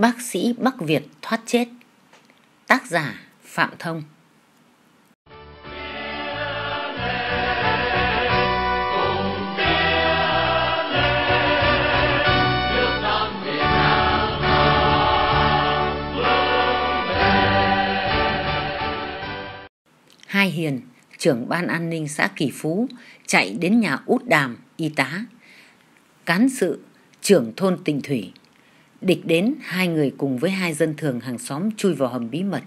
Bác sĩ Bắc Việt thoát chết Tác giả Phạm Thông Hai Hiền, trưởng ban an ninh xã Kỳ Phú, chạy đến nhà út đàm, y tá. Cán sự, trưởng thôn Tịnh Thủy Địch đến, hai người cùng với hai dân thường hàng xóm chui vào hầm bí mật.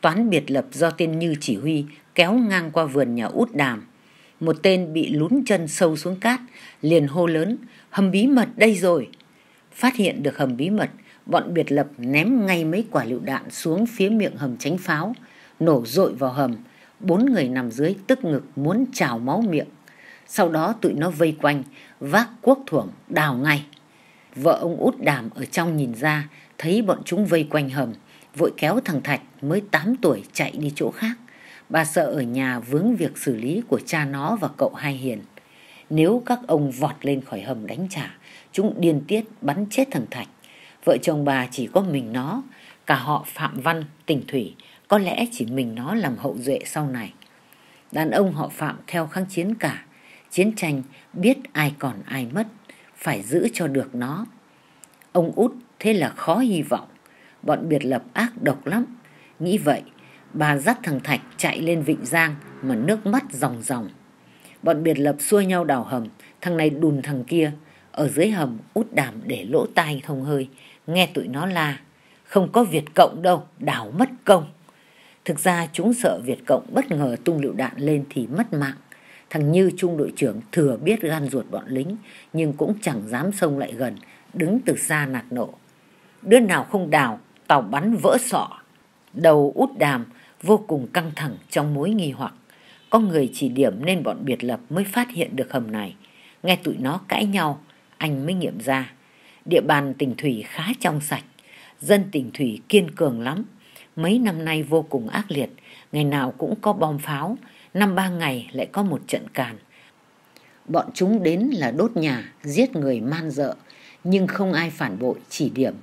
Toán biệt lập do tên Như chỉ huy kéo ngang qua vườn nhà út đàm. Một tên bị lún chân sâu xuống cát, liền hô lớn, hầm bí mật đây rồi. Phát hiện được hầm bí mật, bọn biệt lập ném ngay mấy quả lựu đạn xuống phía miệng hầm tránh pháo, nổ rội vào hầm. Bốn người nằm dưới tức ngực muốn trào máu miệng. Sau đó tụi nó vây quanh, vác quốc thuổng đào ngay. Vợ ông út đàm ở trong nhìn ra, thấy bọn chúng vây quanh hầm, vội kéo thằng Thạch mới 8 tuổi chạy đi chỗ khác. Bà sợ ở nhà vướng việc xử lý của cha nó và cậu Hai Hiền. Nếu các ông vọt lên khỏi hầm đánh trả, chúng điên tiết bắn chết thằng Thạch. Vợ chồng bà chỉ có mình nó, cả họ Phạm Văn, tình Thủy, có lẽ chỉ mình nó làm hậu duệ sau này. Đàn ông họ Phạm theo kháng chiến cả, chiến tranh biết ai còn ai mất phải giữ cho được nó ông út thế là khó hy vọng bọn biệt lập ác độc lắm nghĩ vậy bà dắt thằng thạch chạy lên vịnh giang mà nước mắt ròng ròng bọn biệt lập xua nhau đào hầm thằng này đùn thằng kia ở dưới hầm út đàm để lỗ tai thông hơi nghe tụi nó la không có việt cộng đâu đào mất công thực ra chúng sợ việt cộng bất ngờ tung lựu đạn lên thì mất mạng Thằng Như trung đội trưởng thừa biết gan ruột bọn lính nhưng cũng chẳng dám xông lại gần, đứng từ xa nạt nộ. Đứa nào không đào, tàu bắn vỡ sọ. Đầu út đàm vô cùng căng thẳng trong mối nghi hoặc. Có người chỉ điểm nên bọn biệt lập mới phát hiện được hầm này. Nghe tụi nó cãi nhau, anh mới nghiệm ra. Địa bàn tỉnh Thủy khá trong sạch, dân tỉnh Thủy kiên cường lắm. Mấy năm nay vô cùng ác liệt, ngày nào cũng có bom pháo, năm ba ngày lại có một trận càn. Bọn chúng đến là đốt nhà, giết người man dợ, nhưng không ai phản bội chỉ điểm,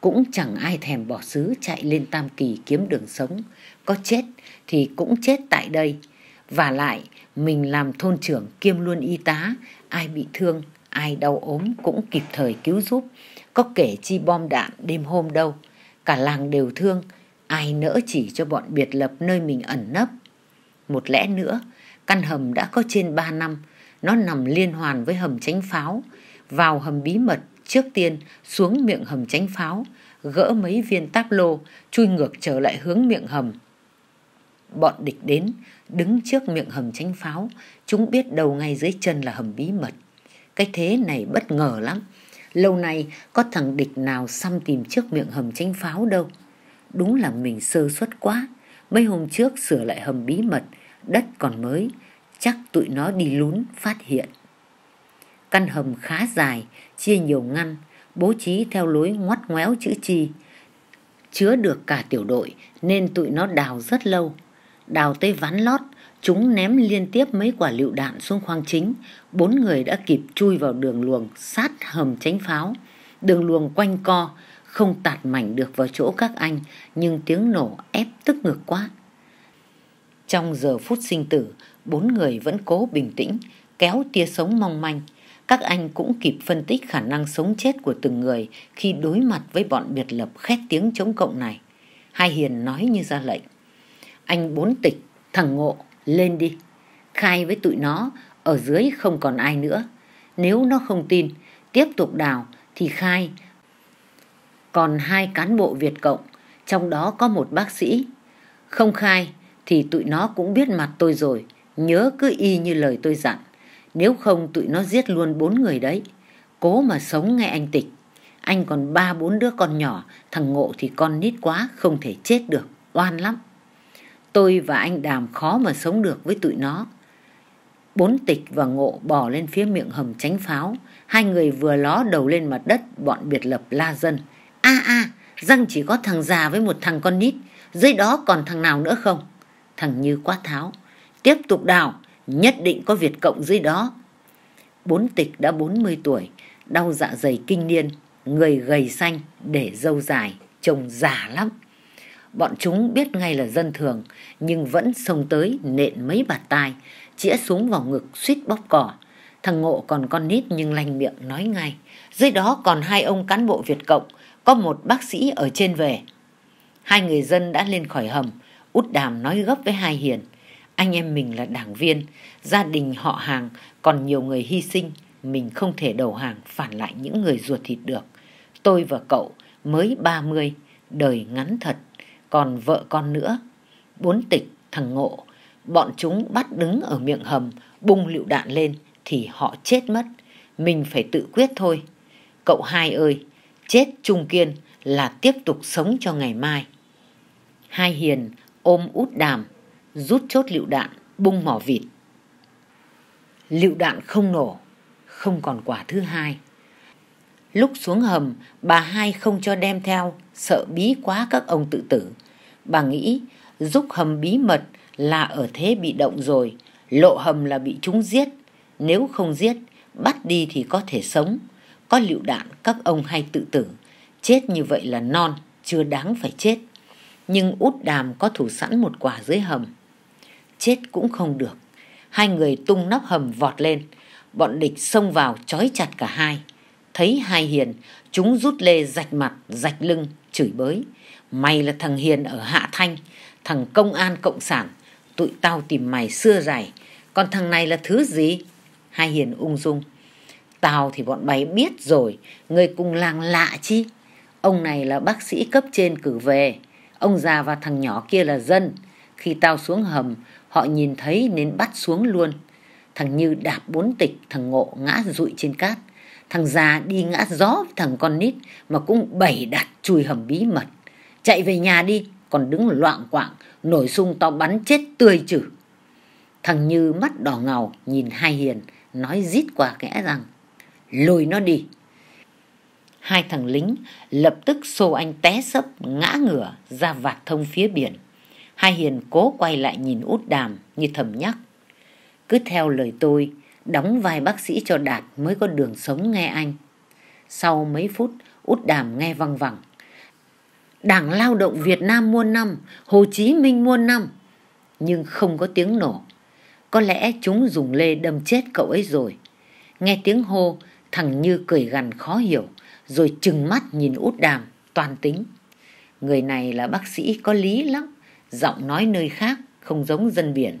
cũng chẳng ai thèm bỏ xứ chạy lên Tam Kỳ kiếm đường sống, có chết thì cũng chết tại đây. Và lại, mình làm thôn trưởng kiêm luôn y tá, ai bị thương, ai đau ốm cũng kịp thời cứu giúp, có kể chi bom đạn đêm hôm đâu. Cả làng đều thương, ai nỡ chỉ cho bọn biệt lập nơi mình ẩn nấp một lẽ nữa, căn hầm đã có trên 3 năm, nó nằm liên hoàn với hầm tránh pháo, vào hầm bí mật trước tiên xuống miệng hầm tránh pháo, gỡ mấy viên táp lô, chui ngược trở lại hướng miệng hầm. Bọn địch đến, đứng trước miệng hầm tránh pháo, chúng biết đầu ngay dưới chân là hầm bí mật. Cái thế này bất ngờ lắm, lâu nay có thằng địch nào xăm tìm trước miệng hầm tránh pháo đâu. Đúng là mình sơ suất quá, mấy hôm trước sửa lại hầm bí mật, đất còn mới, chắc tụi nó đi lún phát hiện. Căn hầm khá dài, chia nhiều ngăn, bố trí theo lối ngoắt ngoéo chữ chi. Chứa được cả tiểu đội nên tụi nó đào rất lâu. Đào tới ván lót, chúng ném liên tiếp mấy quả lựu đạn xuống khoang chính. Bốn người đã kịp chui vào đường luồng sát hầm tránh pháo. Đường luồng quanh co, không tạt mảnh được vào chỗ các anh, nhưng tiếng nổ ép tức ngực quá. Trong giờ phút sinh tử, bốn người vẫn cố bình tĩnh, kéo tia sống mong manh. Các anh cũng kịp phân tích khả năng sống chết của từng người khi đối mặt với bọn biệt lập khét tiếng chống cộng này. Hai Hiền nói như ra lệnh. Anh bốn tịch, thằng ngộ, lên đi. Khai với tụi nó, ở dưới không còn ai nữa. Nếu nó không tin, tiếp tục đào thì khai. Còn hai cán bộ Việt Cộng, trong đó có một bác sĩ. Không khai thì tụi nó cũng biết mặt tôi rồi nhớ cứ y như lời tôi dặn nếu không tụi nó giết luôn bốn người đấy cố mà sống nghe anh tịch anh còn ba bốn đứa con nhỏ thằng ngộ thì con nít quá không thể chết được oan lắm tôi và anh đàm khó mà sống được với tụi nó bốn tịch và ngộ bỏ lên phía miệng hầm tránh pháo hai người vừa ló đầu lên mặt đất bọn biệt lập la dân a a răng chỉ có thằng già với một thằng con nít dưới đó còn thằng nào nữa không thằng Như quá tháo. Tiếp tục đào, nhất định có Việt Cộng dưới đó. Bốn tịch đã 40 tuổi, đau dạ dày kinh niên, người gầy xanh, để dâu dài, trông già lắm. Bọn chúng biết ngay là dân thường, nhưng vẫn xông tới nện mấy bạt tai, chĩa súng vào ngực suýt bóp cỏ. Thằng Ngộ còn con nít nhưng lành miệng nói ngay. Dưới đó còn hai ông cán bộ Việt Cộng, có một bác sĩ ở trên về. Hai người dân đã lên khỏi hầm, út đàm nói gấp với hai hiền anh em mình là đảng viên gia đình họ hàng còn nhiều người hy sinh mình không thể đầu hàng phản lại những người ruột thịt được tôi và cậu mới ba mươi đời ngắn thật còn vợ con nữa bốn tịch thằng ngộ bọn chúng bắt đứng ở miệng hầm bung lựu đạn lên thì họ chết mất mình phải tự quyết thôi cậu hai ơi chết trung kiên là tiếp tục sống cho ngày mai hai hiền ôm út đàm rút chốt lựu đạn bung mỏ vịt lựu đạn không nổ không còn quả thứ hai lúc xuống hầm bà hai không cho đem theo sợ bí quá các ông tự tử bà nghĩ giúp hầm bí mật là ở thế bị động rồi lộ hầm là bị chúng giết nếu không giết bắt đi thì có thể sống có lựu đạn các ông hay tự tử chết như vậy là non chưa đáng phải chết nhưng út đàm có thủ sẵn một quả dưới hầm. Chết cũng không được. Hai người tung nắp hầm vọt lên. Bọn địch xông vào trói chặt cả hai. Thấy hai hiền, chúng rút lê rạch mặt, rạch lưng, chửi bới. Mày là thằng hiền ở Hạ Thanh, thằng công an cộng sản. Tụi tao tìm mày xưa dài Còn thằng này là thứ gì? Hai hiền ung dung. Tao thì bọn bay biết rồi, người cùng làng lạ chi. Ông này là bác sĩ cấp trên cử về. Ông già và thằng nhỏ kia là dân. Khi tao xuống hầm, họ nhìn thấy nên bắt xuống luôn. Thằng Như đạp bốn tịch, thằng Ngộ ngã rụi trên cát. Thằng già đi ngã gió thằng con nít mà cũng bảy đặt chui hầm bí mật. Chạy về nhà đi, còn đứng loạn quạng, nổi sung tao bắn chết tươi chử. Thằng Như mắt đỏ ngầu nhìn Hai Hiền, nói rít qua kẽ rằng, lùi nó đi hai thằng lính lập tức xô anh té sấp ngã ngửa ra vạt thông phía biển. Hai hiền cố quay lại nhìn út đàm như thầm nhắc. Cứ theo lời tôi, đóng vai bác sĩ cho Đạt mới có đường sống nghe anh. Sau mấy phút, út đàm nghe văng vẳng. Đảng lao động Việt Nam muôn năm, Hồ Chí Minh muôn năm. Nhưng không có tiếng nổ. Có lẽ chúng dùng lê đâm chết cậu ấy rồi. Nghe tiếng hô, thằng Như cười gằn khó hiểu rồi trừng mắt nhìn út đàm toàn tính người này là bác sĩ có lý lắm giọng nói nơi khác không giống dân biển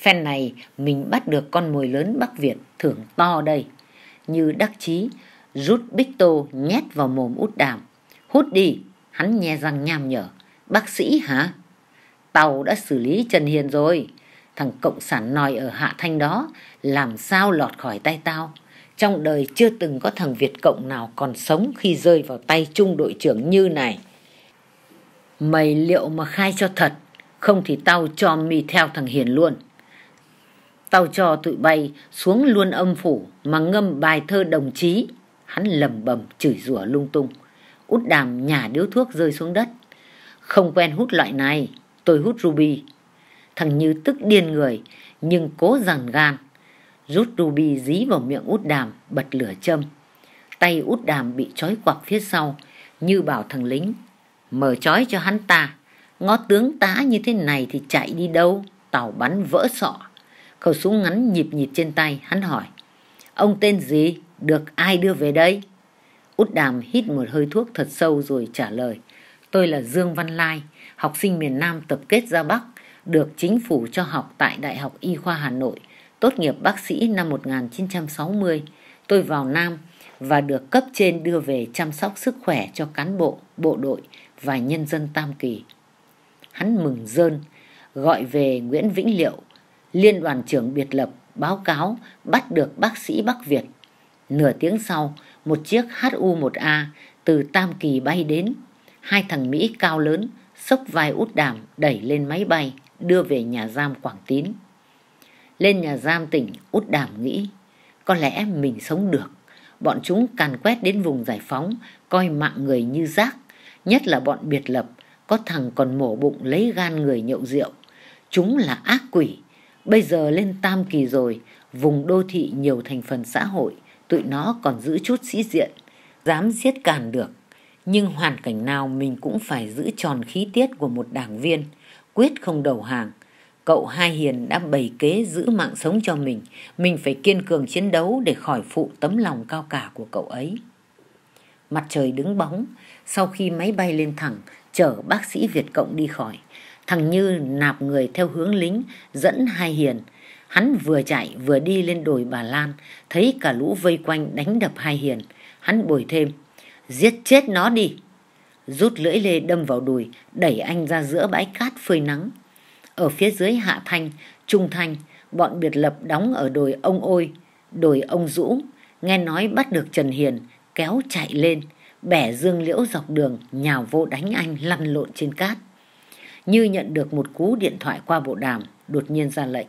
phen này mình bắt được con mồi lớn bắc việt thưởng to đây như đắc chí rút bích tô nhét vào mồm út đàm hút đi hắn nhe răng nham nhở bác sĩ hả tàu đã xử lý trần hiền rồi thằng cộng sản nòi ở hạ thanh đó làm sao lọt khỏi tay tao trong đời chưa từng có thằng Việt Cộng nào còn sống khi rơi vào tay trung đội trưởng như này. Mày liệu mà khai cho thật, không thì tao cho mì theo thằng Hiền luôn. Tao cho tụi bay xuống luôn âm phủ mà ngâm bài thơ đồng chí. Hắn lầm bầm chửi rủa lung tung. Út đàm nhà điếu thuốc rơi xuống đất. Không quen hút loại này, tôi hút ruby. Thằng Như tức điên người, nhưng cố dằn gan rút ruby dí vào miệng út đàm, bật lửa châm. Tay út đàm bị trói quặp phía sau, như bảo thằng lính. Mở trói cho hắn ta, ngó tướng tá như thế này thì chạy đi đâu, tàu bắn vỡ sọ. Khẩu súng ngắn nhịp nhịp trên tay, hắn hỏi. Ông tên gì, được ai đưa về đây? Út đàm hít một hơi thuốc thật sâu rồi trả lời. Tôi là Dương Văn Lai, học sinh miền Nam tập kết ra Bắc, được chính phủ cho học tại Đại học Y khoa Hà Nội tốt nghiệp bác sĩ năm 1960, tôi vào Nam và được cấp trên đưa về chăm sóc sức khỏe cho cán bộ, bộ đội và nhân dân Tam Kỳ. Hắn mừng rơn, gọi về Nguyễn Vĩnh Liệu, liên đoàn trưởng biệt lập, báo cáo bắt được bác sĩ Bắc Việt. Nửa tiếng sau, một chiếc HU-1A từ Tam Kỳ bay đến. Hai thằng Mỹ cao lớn, sốc vai út đàm đẩy lên máy bay, đưa về nhà giam Quảng Tín lên nhà giam tỉnh út đàm nghĩ có lẽ mình sống được bọn chúng càn quét đến vùng giải phóng coi mạng người như rác nhất là bọn biệt lập có thằng còn mổ bụng lấy gan người nhậu rượu chúng là ác quỷ bây giờ lên tam kỳ rồi vùng đô thị nhiều thành phần xã hội tụi nó còn giữ chút sĩ diện dám giết càn được nhưng hoàn cảnh nào mình cũng phải giữ tròn khí tiết của một đảng viên quyết không đầu hàng cậu Hai Hiền đã bày kế giữ mạng sống cho mình. Mình phải kiên cường chiến đấu để khỏi phụ tấm lòng cao cả của cậu ấy. Mặt trời đứng bóng, sau khi máy bay lên thẳng, chở bác sĩ Việt Cộng đi khỏi. Thằng Như nạp người theo hướng lính, dẫn Hai Hiền. Hắn vừa chạy vừa đi lên đồi bà Lan, thấy cả lũ vây quanh đánh đập Hai Hiền. Hắn bồi thêm, giết chết nó đi. Rút lưỡi lê đâm vào đùi, đẩy anh ra giữa bãi cát phơi nắng. Ở phía dưới Hạ thanh Trung thanh bọn biệt lập đóng ở đồi ông ôi, đồi ông Dũ, nghe nói bắt được Trần Hiền, kéo chạy lên, bẻ dương liễu dọc đường, nhào vô đánh anh lăn lộn trên cát. Như nhận được một cú điện thoại qua bộ đàm, đột nhiên ra lệnh.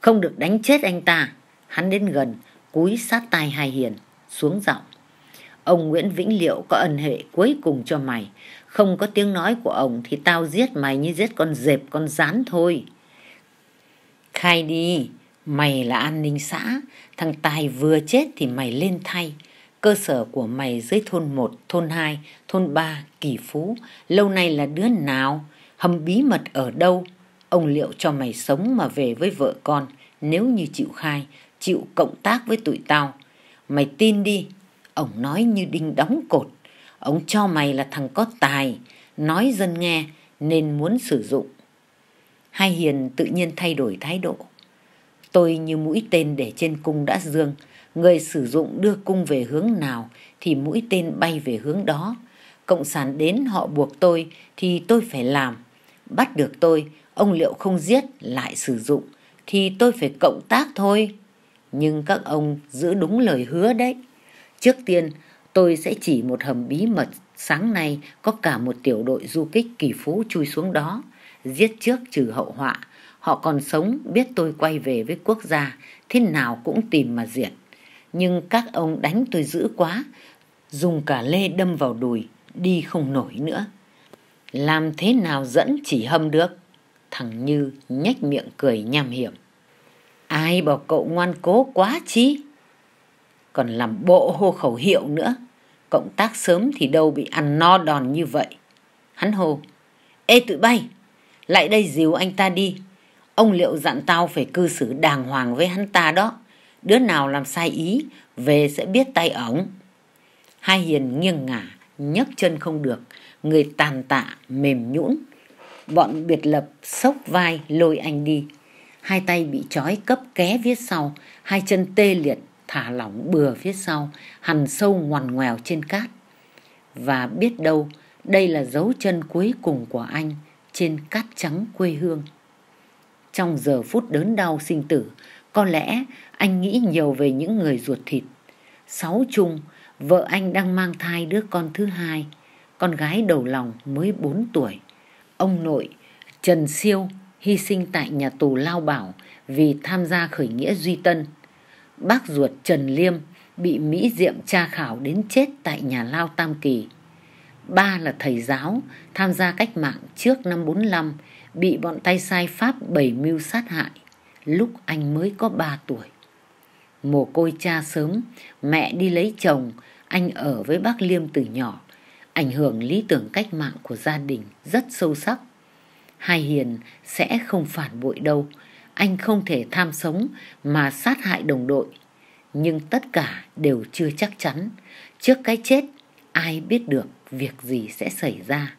Không được đánh chết anh ta. Hắn đến gần, cúi sát tai hai hiền, xuống giọng ông Nguyễn Vĩnh Liệu có ân hệ cuối cùng cho mày. Không có tiếng nói của ông thì tao giết mày như giết con dẹp con rán thôi. Khai đi, mày là an ninh xã, thằng Tài vừa chết thì mày lên thay. Cơ sở của mày dưới thôn 1, thôn 2, thôn 3, Kỳ Phú, lâu nay là đứa nào, hầm bí mật ở đâu. Ông Liệu cho mày sống mà về với vợ con, nếu như chịu khai, chịu cộng tác với tụi tao. Mày tin đi, Ông nói như đinh đóng cột. Ông cho mày là thằng có tài, nói dân nghe nên muốn sử dụng. Hai hiền tự nhiên thay đổi thái độ. Tôi như mũi tên để trên cung đã dương. Người sử dụng đưa cung về hướng nào thì mũi tên bay về hướng đó. Cộng sản đến họ buộc tôi thì tôi phải làm. Bắt được tôi, ông liệu không giết lại sử dụng thì tôi phải cộng tác thôi. Nhưng các ông giữ đúng lời hứa đấy. Trước tiên, tôi sẽ chỉ một hầm bí mật sáng nay có cả một tiểu đội du kích kỳ phú chui xuống đó, giết trước trừ hậu họa. Họ còn sống biết tôi quay về với quốc gia, thế nào cũng tìm mà diệt. Nhưng các ông đánh tôi dữ quá, dùng cả lê đâm vào đùi, đi không nổi nữa. Làm thế nào dẫn chỉ hâm được? Thằng Như nhếch miệng cười nham hiểm. Ai bảo cậu ngoan cố quá chứ? còn làm bộ hô khẩu hiệu nữa cộng tác sớm thì đâu bị ăn no đòn như vậy hắn hô ê tụi bay lại đây dìu anh ta đi ông liệu dặn tao phải cư xử đàng hoàng với hắn ta đó đứa nào làm sai ý về sẽ biết tay ổng hai hiền nghiêng ngả nhấc chân không được người tàn tạ mềm nhũn bọn biệt lập xốc vai lôi anh đi hai tay bị trói cấp ké phía sau hai chân tê liệt thả lỏng bừa phía sau hằn sâu ngoằn ngoèo trên cát và biết đâu đây là dấu chân cuối cùng của anh trên cát trắng quê hương trong giờ phút đớn đau sinh tử có lẽ anh nghĩ nhiều về những người ruột thịt sáu chung vợ anh đang mang thai đứa con thứ hai con gái đầu lòng mới bốn tuổi ông nội trần siêu hy sinh tại nhà tù lao bảo vì tham gia khởi nghĩa duy tân bác ruột Trần Liêm bị Mỹ Diệm tra khảo đến chết tại nhà lao Tam Kỳ. Ba là thầy giáo tham gia cách mạng trước năm 45 bị bọn tay sai Pháp bảy mưu sát hại lúc anh mới có 3 tuổi. Mồ côi cha sớm, mẹ đi lấy chồng, anh ở với bác Liêm từ nhỏ, ảnh hưởng lý tưởng cách mạng của gia đình rất sâu sắc. Hai Hiền sẽ không phản bội đâu, anh không thể tham sống mà sát hại đồng đội. Nhưng tất cả đều chưa chắc chắn. Trước cái chết, ai biết được việc gì sẽ xảy ra.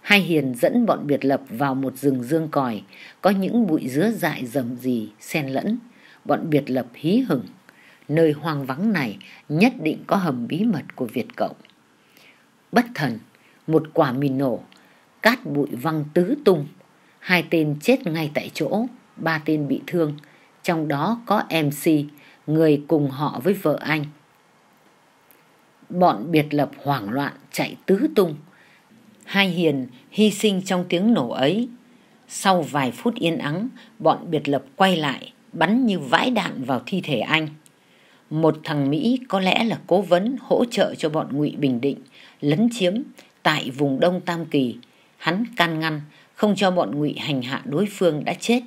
Hai hiền dẫn bọn biệt lập vào một rừng dương còi, có những bụi dứa dại rầm rì xen lẫn. Bọn biệt lập hí hửng, nơi hoang vắng này nhất định có hầm bí mật của Việt Cộng. Bất thần, một quả mìn nổ, cát bụi văng tứ tung Hai tên chết ngay tại chỗ, ba tên bị thương, trong đó có MC, người cùng họ với vợ anh. Bọn biệt lập hoảng loạn chạy tứ tung. Hai hiền hy sinh trong tiếng nổ ấy. Sau vài phút yên ắng, bọn biệt lập quay lại, bắn như vãi đạn vào thi thể anh. Một thằng Mỹ có lẽ là cố vấn hỗ trợ cho bọn ngụy Bình Định lấn chiếm tại vùng Đông Tam Kỳ. Hắn can ngăn, không cho bọn ngụy hành hạ đối phương đã chết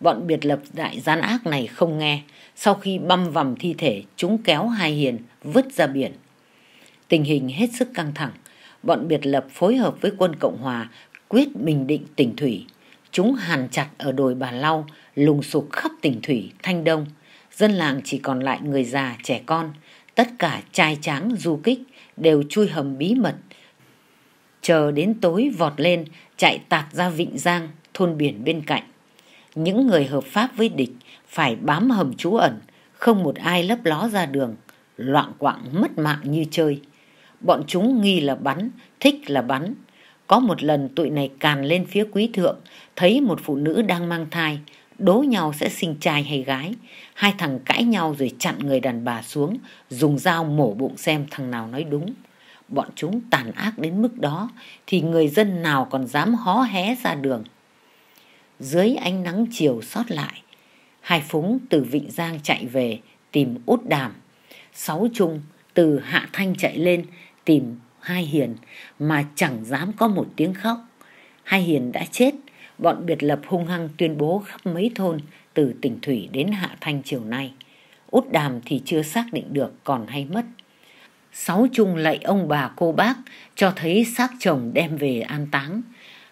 bọn biệt lập đại gian ác này không nghe sau khi băm vằm thi thể chúng kéo hai hiền vứt ra biển tình hình hết sức căng thẳng bọn biệt lập phối hợp với quân cộng hòa quyết bình định tỉnh thủy chúng hàn chặt ở đồi bà lau lùng sục khắp tỉnh thủy thanh đông dân làng chỉ còn lại người già trẻ con tất cả trai tráng du kích đều chui hầm bí mật chờ đến tối vọt lên, chạy tạt ra Vịnh Giang, thôn biển bên cạnh. Những người hợp pháp với địch phải bám hầm trú ẩn, không một ai lấp ló ra đường, loạn quạng mất mạng như chơi. Bọn chúng nghi là bắn, thích là bắn. Có một lần tụi này càn lên phía quý thượng, thấy một phụ nữ đang mang thai, đố nhau sẽ sinh trai hay gái. Hai thằng cãi nhau rồi chặn người đàn bà xuống, dùng dao mổ bụng xem thằng nào nói đúng bọn chúng tàn ác đến mức đó thì người dân nào còn dám hó hé ra đường. Dưới ánh nắng chiều sót lại, hai phúng từ Vịnh Giang chạy về tìm út đàm. Sáu trung từ Hạ Thanh chạy lên tìm hai hiền mà chẳng dám có một tiếng khóc. Hai hiền đã chết, bọn biệt lập hung hăng tuyên bố khắp mấy thôn từ tỉnh Thủy đến Hạ Thanh chiều nay. Út đàm thì chưa xác định được còn hay mất sáu chung lạy ông bà cô bác cho thấy xác chồng đem về an táng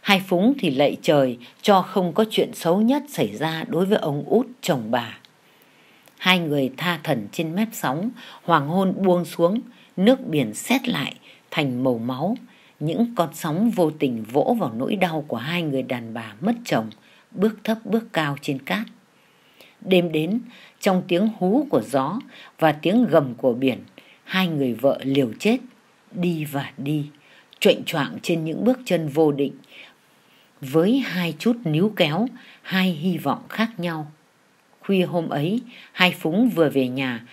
hai phúng thì lạy trời cho không có chuyện xấu nhất xảy ra đối với ông út chồng bà hai người tha thần trên mép sóng hoàng hôn buông xuống nước biển xét lại thành màu máu những con sóng vô tình vỗ vào nỗi đau của hai người đàn bà mất chồng bước thấp bước cao trên cát đêm đến trong tiếng hú của gió và tiếng gầm của biển hai người vợ liều chết đi và đi chuệnh choạng trên những bước chân vô định với hai chút níu kéo hai hy vọng khác nhau khuya hôm ấy hai phúng vừa về nhà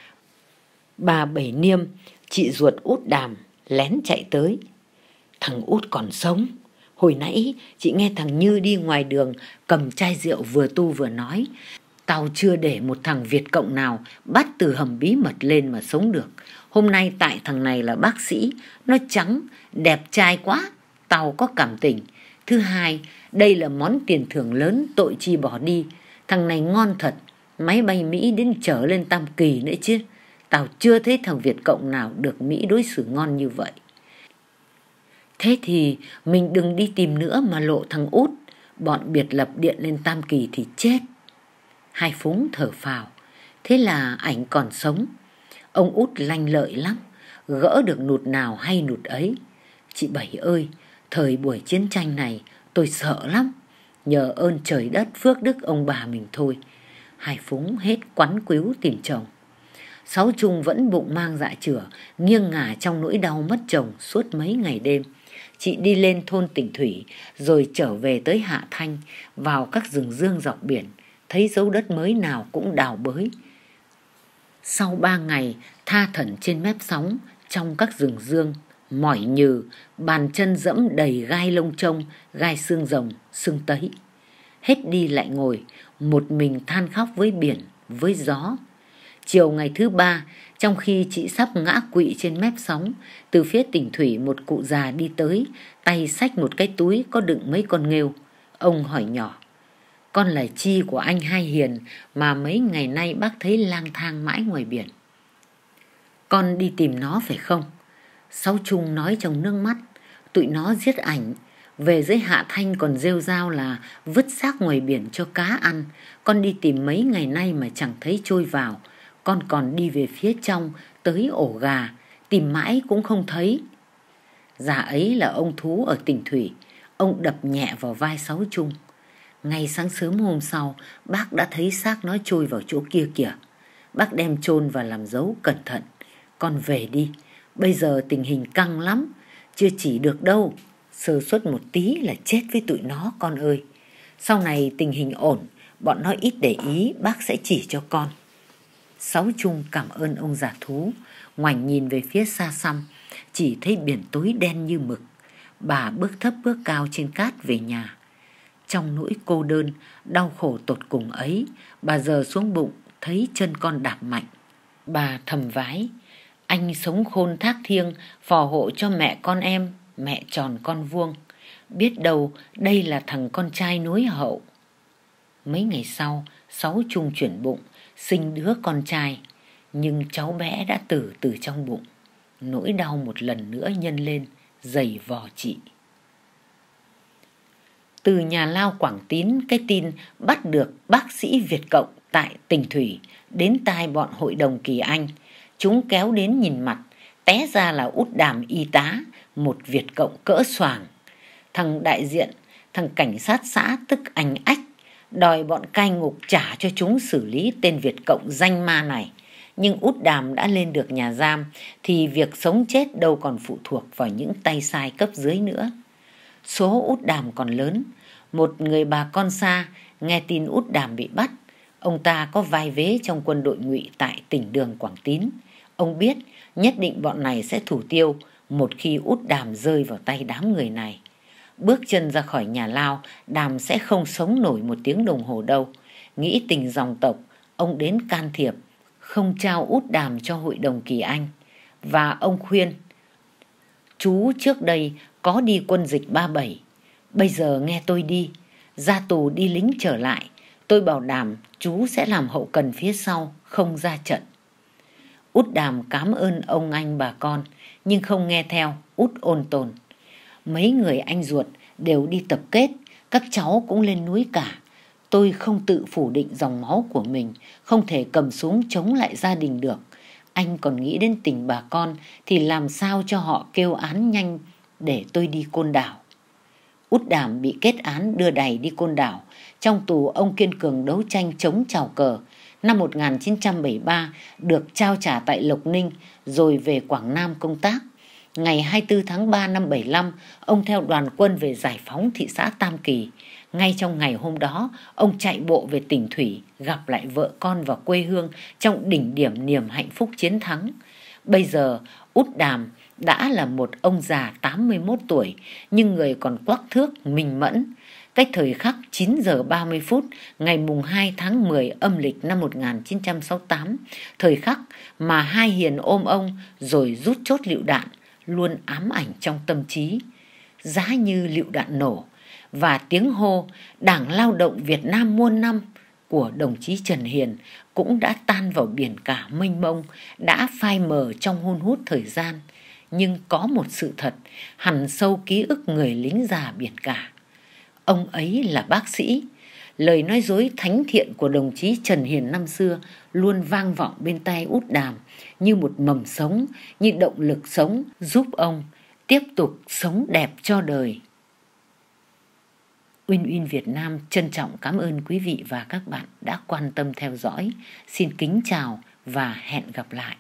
bà bảy niêm chị ruột út đàm lén chạy tới thằng út còn sống hồi nãy chị nghe thằng như đi ngoài đường cầm chai rượu vừa tu vừa nói tao chưa để một thằng việt cộng nào bắt từ hầm bí mật lên mà sống được hôm nay tại thằng này là bác sĩ nó trắng đẹp trai quá tàu có cảm tình thứ hai đây là món tiền thưởng lớn tội chi bỏ đi thằng này ngon thật máy bay mỹ đến trở lên tam kỳ nữa chứ tao chưa thấy thằng việt cộng nào được mỹ đối xử ngon như vậy thế thì mình đừng đi tìm nữa mà lộ thằng út bọn biệt lập điện lên tam kỳ thì chết hai phúng thở phào thế là ảnh còn sống Ông út lanh lợi lắm, gỡ được nụt nào hay nụt ấy. Chị Bảy ơi, thời buổi chiến tranh này tôi sợ lắm. Nhờ ơn trời đất phước đức ông bà mình thôi. Hải Phúng hết quắn quýu tìm chồng. Sáu Trung vẫn bụng mang dạ chửa, nghiêng ngả trong nỗi đau mất chồng suốt mấy ngày đêm. Chị đi lên thôn tỉnh Thủy, rồi trở về tới Hạ Thanh, vào các rừng dương dọc biển, thấy dấu đất mới nào cũng đào bới. Sau ba ngày, tha thần trên mép sóng, trong các rừng dương, mỏi nhừ, bàn chân dẫm đầy gai lông trông, gai xương rồng, xương tấy. Hết đi lại ngồi, một mình than khóc với biển, với gió. Chiều ngày thứ ba, trong khi chị sắp ngã quỵ trên mép sóng, từ phía tỉnh thủy một cụ già đi tới, tay xách một cái túi có đựng mấy con nghêu. Ông hỏi nhỏ, con là chi của anh hai hiền mà mấy ngày nay bác thấy lang thang mãi ngoài biển con đi tìm nó phải không sáu trung nói trong nước mắt tụi nó giết ảnh về dưới hạ thanh còn rêu rao là vứt xác ngoài biển cho cá ăn con đi tìm mấy ngày nay mà chẳng thấy trôi vào con còn đi về phía trong tới ổ gà tìm mãi cũng không thấy già ấy là ông thú ở tỉnh thủy ông đập nhẹ vào vai sáu trung ngay sáng sớm hôm sau, bác đã thấy xác nó trôi vào chỗ kia kìa. Bác đem chôn và làm dấu cẩn thận. Con về đi, bây giờ tình hình căng lắm, chưa chỉ được đâu. Sơ suất một tí là chết với tụi nó con ơi. Sau này tình hình ổn, bọn nó ít để ý, bác sẽ chỉ cho con. Sáu chung cảm ơn ông giả thú, ngoảnh nhìn về phía xa xăm, chỉ thấy biển tối đen như mực. Bà bước thấp bước cao trên cát về nhà trong nỗi cô đơn, đau khổ tột cùng ấy, bà giờ xuống bụng thấy chân con đạp mạnh. Bà thầm vái, anh sống khôn thác thiêng, phò hộ cho mẹ con em, mẹ tròn con vuông. Biết đâu đây là thằng con trai nối hậu. Mấy ngày sau, sáu chung chuyển bụng, sinh đứa con trai. Nhưng cháu bé đã tử từ trong bụng. Nỗi đau một lần nữa nhân lên, dày vò chị từ nhà Lao Quảng Tín cái tin bắt được bác sĩ Việt Cộng tại tỉnh Thủy đến tai bọn hội đồng Kỳ Anh. Chúng kéo đến nhìn mặt, té ra là út đàm y tá, một Việt Cộng cỡ soàng. Thằng đại diện, thằng cảnh sát xã tức anh ách, đòi bọn cai ngục trả cho chúng xử lý tên Việt Cộng danh ma này. Nhưng út đàm đã lên được nhà giam thì việc sống chết đâu còn phụ thuộc vào những tay sai cấp dưới nữa số út đàm còn lớn một người bà con xa nghe tin út đàm bị bắt ông ta có vai vế trong quân đội ngụy tại tỉnh đường quảng tín ông biết nhất định bọn này sẽ thủ tiêu một khi út đàm rơi vào tay đám người này bước chân ra khỏi nhà lao đàm sẽ không sống nổi một tiếng đồng hồ đâu nghĩ tình dòng tộc ông đến can thiệp không trao út đàm cho hội đồng kỳ anh và ông khuyên chú trước đây có đi quân dịch 37. Bây giờ nghe tôi đi, ra tù đi lính trở lại, tôi bảo đảm chú sẽ làm hậu cần phía sau, không ra trận. Út đàm cảm ơn ông anh bà con, nhưng không nghe theo, út ôn tồn. Mấy người anh ruột đều đi tập kết, các cháu cũng lên núi cả. Tôi không tự phủ định dòng máu của mình, không thể cầm súng chống lại gia đình được. Anh còn nghĩ đến tình bà con thì làm sao cho họ kêu án nhanh để tôi đi côn đảo. Út Đàm bị kết án đưa đày đi côn đảo. Trong tù ông kiên cường đấu tranh chống trào cờ. Năm 1973 được trao trả tại Lộc Ninh rồi về Quảng Nam công tác. Ngày 24 tháng 3 năm 75, ông theo đoàn quân về giải phóng thị xã Tam Kỳ. Ngay trong ngày hôm đó, ông chạy bộ về tỉnh Thủy, gặp lại vợ con và quê hương trong đỉnh điểm niềm hạnh phúc chiến thắng. Bây giờ, Út Đàm đã là một ông già 81 tuổi nhưng người còn quắc thước minh mẫn. Cách thời khắc 9 giờ 30 phút ngày mùng 2 tháng 10 âm lịch năm 1968, thời khắc mà hai hiền ôm ông rồi rút chốt lựu đạn luôn ám ảnh trong tâm trí. Giá như lựu đạn nổ và tiếng hô Đảng Lao động Việt Nam muôn năm của đồng chí Trần Hiền cũng đã tan vào biển cả mênh mông, đã phai mờ trong hôn hút thời gian nhưng có một sự thật hằn sâu ký ức người lính già biển cả. Ông ấy là bác sĩ. Lời nói dối thánh thiện của đồng chí Trần Hiền năm xưa luôn vang vọng bên tai út đàm như một mầm sống, như động lực sống giúp ông tiếp tục sống đẹp cho đời. Uyên Uyên Việt Nam trân trọng cảm ơn quý vị và các bạn đã quan tâm theo dõi. Xin kính chào và hẹn gặp lại.